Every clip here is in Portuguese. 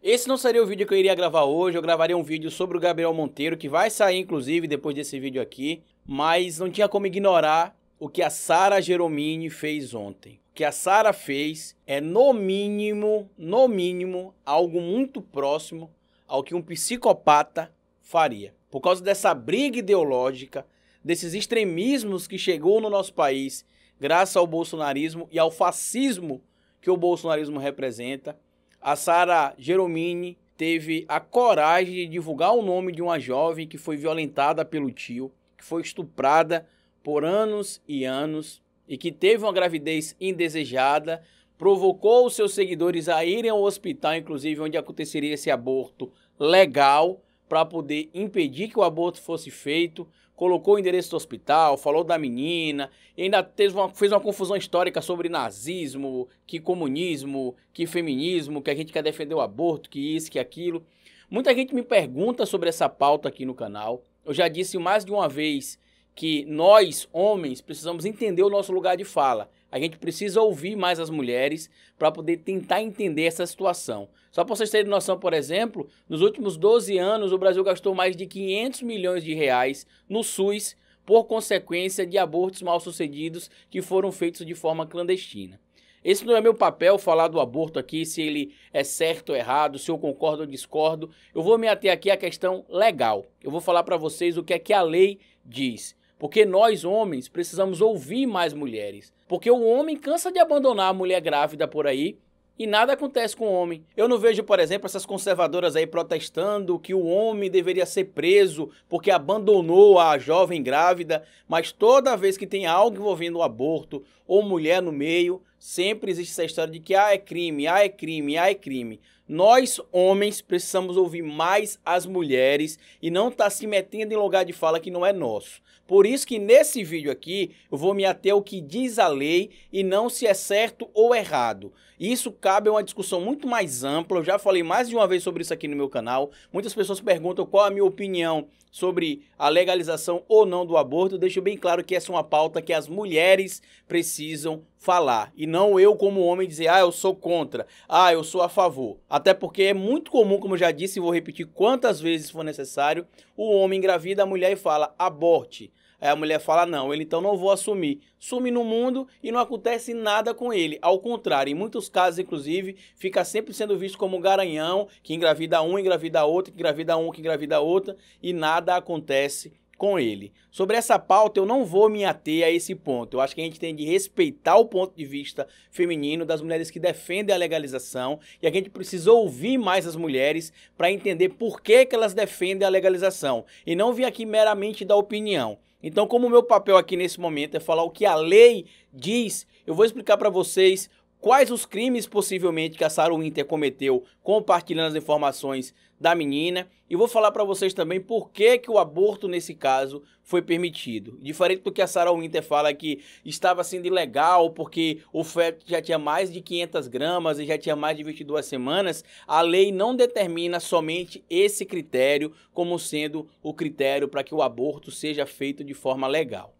Esse não seria o vídeo que eu iria gravar hoje, eu gravaria um vídeo sobre o Gabriel Monteiro, que vai sair inclusive depois desse vídeo aqui, mas não tinha como ignorar o que a Sara Geromini fez ontem. O que a Sara fez é no mínimo, no mínimo, algo muito próximo ao que um psicopata faria. Por causa dessa briga ideológica, desses extremismos que chegou no nosso país graças ao bolsonarismo e ao fascismo que o bolsonarismo representa, a Sara Geromini teve a coragem de divulgar o nome de uma jovem que foi violentada pelo tio, que foi estuprada por anos e anos e que teve uma gravidez indesejada, provocou os seus seguidores a irem ao hospital, inclusive onde aconteceria esse aborto legal, para poder impedir que o aborto fosse feito, colocou o endereço do hospital, falou da menina, e ainda teve uma, fez uma confusão histórica sobre nazismo, que comunismo, que feminismo, que a gente quer defender o aborto, que isso, que aquilo. Muita gente me pergunta sobre essa pauta aqui no canal. Eu já disse mais de uma vez que nós, homens, precisamos entender o nosso lugar de fala. A gente precisa ouvir mais as mulheres para poder tentar entender essa situação. Só para vocês terem noção, por exemplo, nos últimos 12 anos o Brasil gastou mais de 500 milhões de reais no SUS por consequência de abortos mal sucedidos que foram feitos de forma clandestina. Esse não é meu papel falar do aborto aqui, se ele é certo ou errado, se eu concordo ou discordo. Eu vou me ater aqui à questão legal. Eu vou falar para vocês o que é que a lei diz. Porque nós, homens, precisamos ouvir mais mulheres. Porque o homem cansa de abandonar a mulher grávida por aí e nada acontece com o homem. Eu não vejo, por exemplo, essas conservadoras aí protestando que o homem deveria ser preso porque abandonou a jovem grávida, mas toda vez que tem algo envolvendo o aborto, ou mulher no meio, sempre existe essa história de que ah, é crime, ah, é crime, ah, é crime. Nós, homens, precisamos ouvir mais as mulheres e não estar tá se metendo em lugar de fala que não é nosso. Por isso que nesse vídeo aqui eu vou me ater ao que diz a lei e não se é certo ou errado. Isso cabe a uma discussão muito mais ampla, eu já falei mais de uma vez sobre isso aqui no meu canal. Muitas pessoas perguntam qual a minha opinião sobre a legalização ou não do aborto. Eu deixo bem claro que essa é uma pauta que as mulheres precisam precisam falar. E não eu, como homem, dizer, ah, eu sou contra, ah, eu sou a favor. Até porque é muito comum, como eu já disse, e vou repetir quantas vezes for necessário, o homem engravida a mulher e fala, aborte. Aí a mulher fala: não, ele então não vou assumir. Sume no mundo e não acontece nada com ele. Ao contrário, em muitos casos, inclusive, fica sempre sendo visto como um garanhão que engravida um, engravida outro, que engravida um, que engravida outra, e nada acontece com ele. Sobre essa pauta, eu não vou me ater a esse ponto. Eu acho que a gente tem de respeitar o ponto de vista feminino das mulheres que defendem a legalização e a gente precisa ouvir mais as mulheres para entender por que, que elas defendem a legalização e não vir aqui meramente dar opinião. Então, como o meu papel aqui nesse momento é falar o que a lei diz, eu vou explicar para vocês quais os crimes possivelmente que a Sarah Winter cometeu compartilhando as informações da menina e vou falar para vocês também por que, que o aborto nesse caso foi permitido. Diferente do que a Sarah Winter fala que estava sendo ilegal porque o feto já tinha mais de 500 gramas e já tinha mais de 22 semanas, a lei não determina somente esse critério como sendo o critério para que o aborto seja feito de forma legal.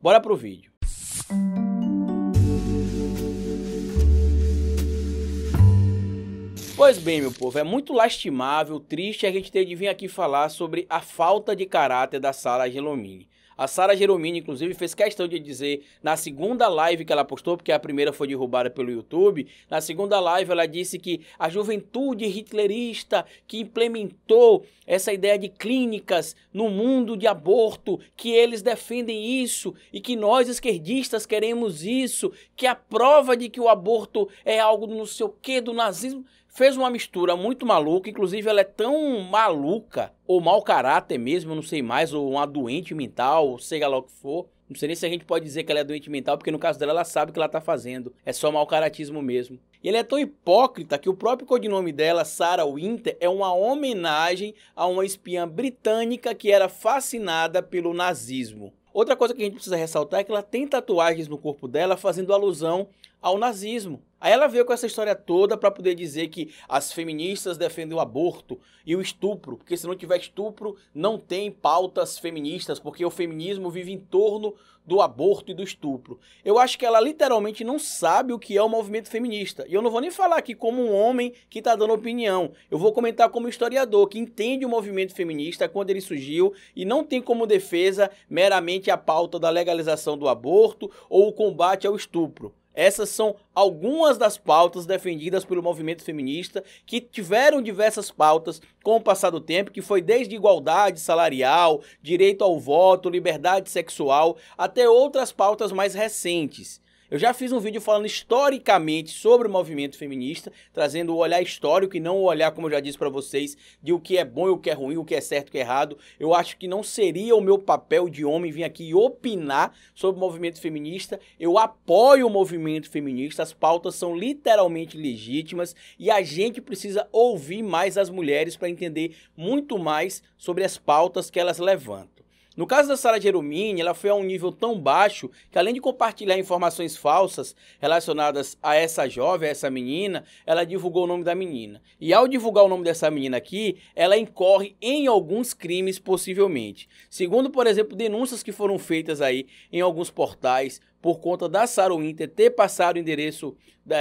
Bora pro vídeo. Música Pois bem, meu povo, é muito lastimável, triste a gente ter de vir aqui falar sobre a falta de caráter da Sara Gelomini. A Sara Geromini, inclusive, fez questão de dizer na segunda live que ela postou, porque a primeira foi derrubada pelo YouTube, na segunda live ela disse que a juventude hitlerista que implementou essa ideia de clínicas no mundo de aborto, que eles defendem isso e que nós esquerdistas queremos isso, que a prova de que o aborto é algo não sei o que do nazismo fez uma mistura muito maluca, inclusive ela é tão maluca, ou mau caráter mesmo, não sei mais, ou uma doente mental, ou seja lá o que for. Não sei nem se a gente pode dizer que ela é doente mental, porque no caso dela ela sabe o que ela tá fazendo. É só mau caratismo mesmo. E ele é tão hipócrita que o próprio codinome dela, Sarah Winter, é uma homenagem a uma espiã britânica que era fascinada pelo nazismo. Outra coisa que a gente precisa ressaltar é que ela tem tatuagens no corpo dela fazendo alusão ao nazismo. Aí ela veio com essa história toda para poder dizer que as feministas defendem o aborto e o estupro, porque se não tiver estupro, não tem pautas feministas, porque o feminismo vive em torno do aborto e do estupro. Eu acho que ela literalmente não sabe o que é o movimento feminista. E eu não vou nem falar aqui como um homem que está dando opinião. Eu vou comentar como historiador que entende o movimento feminista quando ele surgiu e não tem como defesa meramente a pauta da legalização do aborto ou o combate ao estupro. Essas são algumas das pautas defendidas pelo movimento feminista, que tiveram diversas pautas com o passar do tempo, que foi desde igualdade salarial, direito ao voto, liberdade sexual, até outras pautas mais recentes. Eu já fiz um vídeo falando historicamente sobre o movimento feminista, trazendo o olhar histórico e não o olhar, como eu já disse para vocês, de o que é bom e o que é ruim, o que é certo e o que é errado. Eu acho que não seria o meu papel de homem vir aqui opinar sobre o movimento feminista. Eu apoio o movimento feminista, as pautas são literalmente legítimas e a gente precisa ouvir mais as mulheres para entender muito mais sobre as pautas que elas levantam. No caso da Sara Jerumini, ela foi a um nível tão baixo que, além de compartilhar informações falsas relacionadas a essa jovem, a essa menina, ela divulgou o nome da menina. E ao divulgar o nome dessa menina aqui, ela incorre em alguns crimes, possivelmente. Segundo, por exemplo, denúncias que foram feitas aí em alguns portais por conta da Sarah Winter ter passado o endereço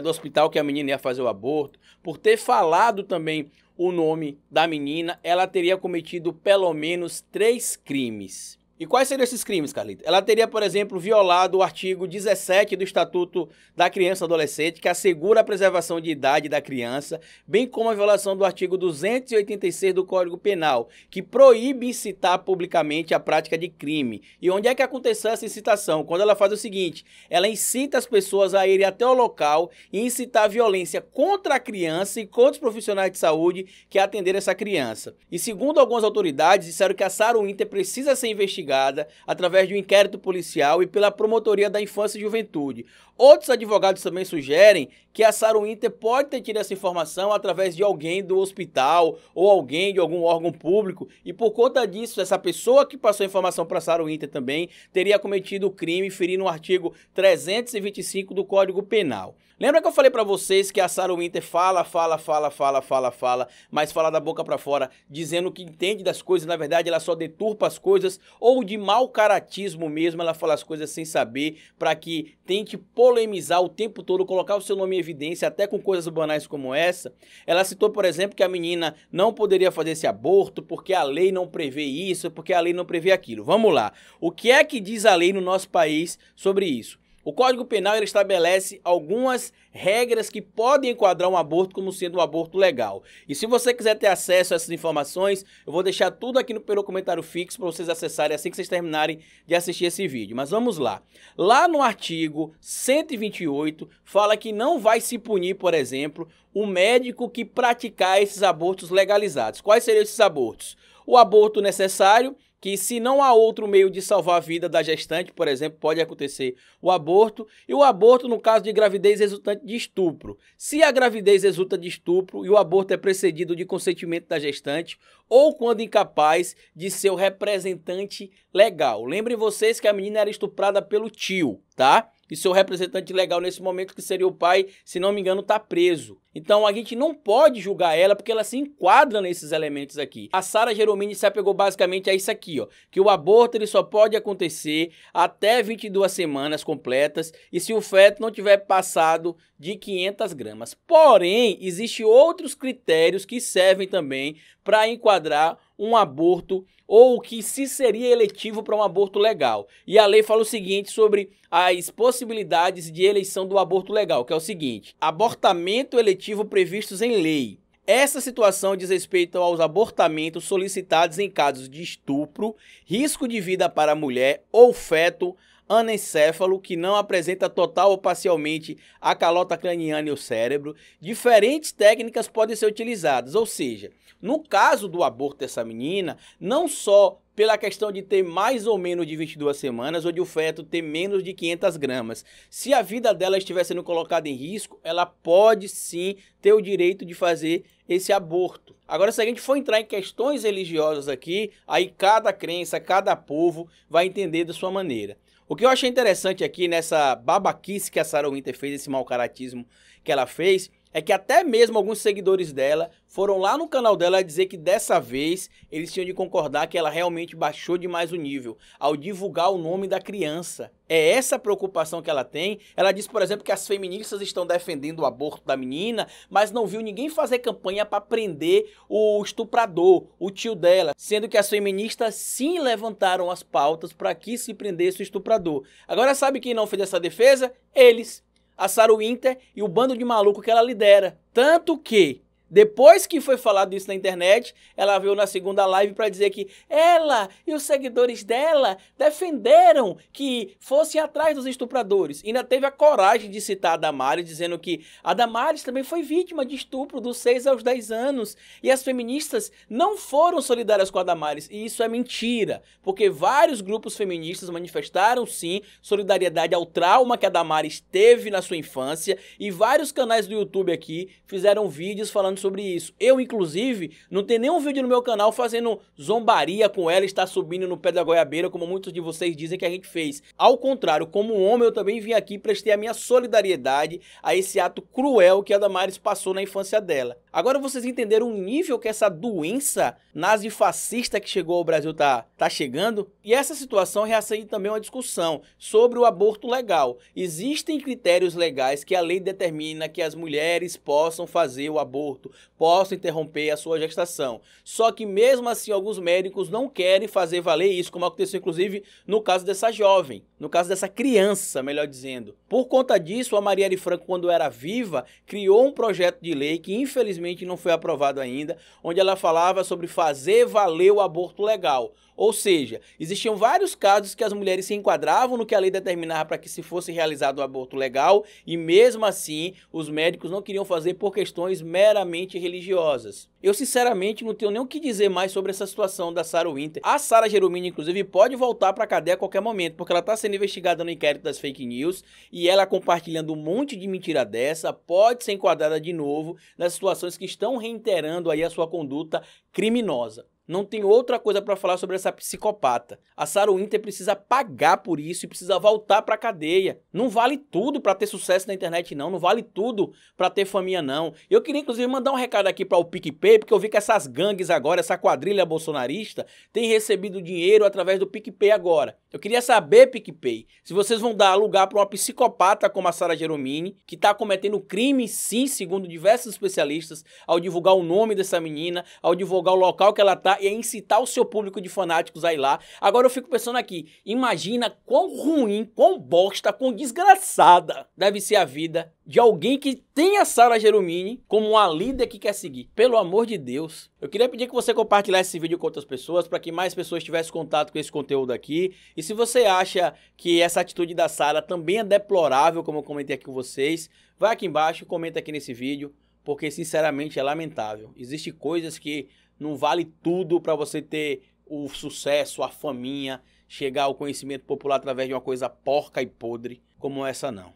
do hospital que a menina ia fazer o aborto, por ter falado também o nome da menina, ela teria cometido pelo menos três crimes. E quais seriam esses crimes, Carlito? Ela teria, por exemplo, violado o artigo 17 do Estatuto da Criança e Adolescente, que assegura a preservação de idade da criança, bem como a violação do artigo 286 do Código Penal, que proíbe incitar publicamente a prática de crime. E onde é que aconteceu essa incitação? Quando ela faz o seguinte: ela incita as pessoas a irem até o local e incitar violência contra a criança e contra os profissionais de saúde que atenderam essa criança. E segundo algumas autoridades, disseram que a Saruinter precisa ser investigada investigada através de um inquérito policial e pela Promotoria da Infância e Juventude, Outros advogados também sugerem que a Saru Inter pode ter tido essa informação através de alguém do hospital ou alguém de algum órgão público e por conta disso essa pessoa que passou a informação para a Saru Inter também teria cometido o crime ferindo o artigo 325 do Código Penal. Lembra que eu falei para vocês que a Saru Inter fala, fala, fala, fala, fala, fala, mas fala da boca para fora, dizendo que entende das coisas, na verdade ela só deturpa as coisas ou de mau caratismo mesmo, ela fala as coisas sem saber para que tente polemizar o tempo todo, colocar o seu nome em evidência, até com coisas banais como essa. Ela citou, por exemplo, que a menina não poderia fazer esse aborto porque a lei não prevê isso, porque a lei não prevê aquilo. Vamos lá. O que é que diz a lei no nosso país sobre isso? O Código Penal estabelece algumas regras que podem enquadrar um aborto como sendo um aborto legal. E se você quiser ter acesso a essas informações, eu vou deixar tudo aqui no pelo comentário fixo para vocês acessarem assim que vocês terminarem de assistir esse vídeo. Mas vamos lá. Lá no artigo 128 fala que não vai se punir, por exemplo, o médico que praticar esses abortos legalizados. Quais seriam esses abortos? O aborto necessário, que se não há outro meio de salvar a vida da gestante, por exemplo, pode acontecer o aborto, e o aborto no caso de gravidez resultante de estupro. Se a gravidez resulta de estupro e o aborto é precedido de consentimento da gestante, ou quando incapaz de seu representante legal. Lembrem vocês que a menina era estuprada pelo tio, tá? e seu representante legal nesse momento, que seria o pai, se não me engano, está preso. Então a gente não pode julgar ela porque ela se enquadra nesses elementos aqui. A Sara Geromini se apegou basicamente a isso aqui, ó, que o aborto ele só pode acontecer até 22 semanas completas e se o feto não tiver passado de 500 gramas. Porém, existem outros critérios que servem também para enquadrar um aborto ou o que se seria eletivo para um aborto legal. E a lei fala o seguinte sobre as possibilidades de eleição do aborto legal, que é o seguinte: abortamento eletivo previstos em lei. Essa situação diz respeito aos abortamentos solicitados em casos de estupro, risco de vida para a mulher ou feto, anencéfalo, que não apresenta total ou parcialmente a calota craniana e o cérebro, diferentes técnicas podem ser utilizadas. Ou seja, no caso do aborto dessa menina, não só pela questão de ter mais ou menos de 22 semanas ou de o feto ter menos de 500 gramas. Se a vida dela estiver sendo colocada em risco, ela pode sim ter o direito de fazer esse aborto. Agora, se a gente for entrar em questões religiosas aqui, aí cada crença, cada povo vai entender da sua maneira. O que eu achei interessante aqui nessa babaquice que a Sarah Winter fez, esse mal caratismo que ela fez, é que até mesmo alguns seguidores dela foram lá no canal dela dizer que dessa vez eles tinham de concordar que ela realmente baixou demais o nível ao divulgar o nome da criança. É essa preocupação que ela tem. Ela diz, por exemplo, que as feministas estão defendendo o aborto da menina, mas não viu ninguém fazer campanha para prender o estuprador, o tio dela, sendo que as feministas sim levantaram as pautas para que se prendesse o estuprador. Agora sabe quem não fez essa defesa? Eles a Saru Inter e o bando de maluco que ela lidera. Tanto que depois que foi falado isso na internet, ela veio na segunda live para dizer que ela e os seguidores dela defenderam que fossem atrás dos estupradores. E ainda teve a coragem de citar a Damares, dizendo que a Damares também foi vítima de estupro dos 6 aos 10 anos. E as feministas não foram solidárias com a Damares. E isso é mentira, porque vários grupos feministas manifestaram sim solidariedade ao trauma que a Damares teve na sua infância. E vários canais do YouTube aqui fizeram vídeos falando sobre isso. Eu, inclusive, não tenho nenhum vídeo no meu canal fazendo zombaria com ela estar subindo no pé da goiabeira, como muitos de vocês dizem que a gente fez. Ao contrário, como homem, eu também vim aqui prestar prestei a minha solidariedade a esse ato cruel que a Damares passou na infância dela. Agora vocês entenderam o nível que essa doença nazifascista que chegou ao Brasil tá, tá chegando? E essa situação reacende também uma discussão sobre o aborto legal. Existem critérios legais que a lei determina que as mulheres possam fazer o aborto, possam interromper a sua gestação. Só que mesmo assim alguns médicos não querem fazer valer isso, como aconteceu inclusive no caso dessa jovem, no caso dessa criança, melhor dizendo. Por conta disso, a Marielle Franco, quando era viva, criou um projeto de lei que infelizmente infelizmente não foi aprovado ainda, onde ela falava sobre fazer valer o aborto legal. Ou seja, existiam vários casos que as mulheres se enquadravam no que a lei determinava para que se fosse realizado o um aborto legal, e mesmo assim os médicos não queriam fazer por questões meramente religiosas. Eu, sinceramente, não tenho nem o que dizer mais sobre essa situação da Sarah Winter. A Sarah Jerumini, inclusive, pode voltar para cadeia a qualquer momento, porque ela está sendo investigada no inquérito das fake news e ela compartilhando um monte de mentira dessa pode ser enquadrada de novo nas situações que estão reiterando aí a sua conduta criminosa. Não tem outra coisa para falar sobre essa psicopata. A Sarah Winter precisa pagar por isso e precisa voltar para cadeia. Não vale tudo para ter sucesso na internet não, não vale tudo para ter família não. Eu queria inclusive mandar um recado aqui para o PicPay, porque eu vi que essas gangues agora, essa quadrilha bolsonarista, tem recebido dinheiro através do PicPay agora. Eu queria saber, PicPay, se vocês vão dar lugar para uma psicopata como a Sara Jeromini, que está cometendo crime sim, segundo diversos especialistas, ao divulgar o nome dessa menina, ao divulgar o local que ela está lugar e incitar o seu público de fanáticos a ir lá. Agora eu fico pensando aqui, imagina quão ruim, quão bosta, quão desgraçada deve ser a vida de alguém que tem a Sara Geromini como uma líder que quer seguir. Pelo amor de Deus. Eu queria pedir que você compartilhasse esse vídeo com outras pessoas para que mais pessoas tivessem contato com esse conteúdo aqui. E se você acha que essa atitude da Sara também é deplorável, como eu comentei aqui com vocês, vai aqui embaixo, comenta aqui nesse vídeo, porque sinceramente é lamentável. Existem coisas que não vale tudo para você ter o sucesso, a faminha, chegar ao conhecimento popular através de uma coisa porca e podre como essa, não.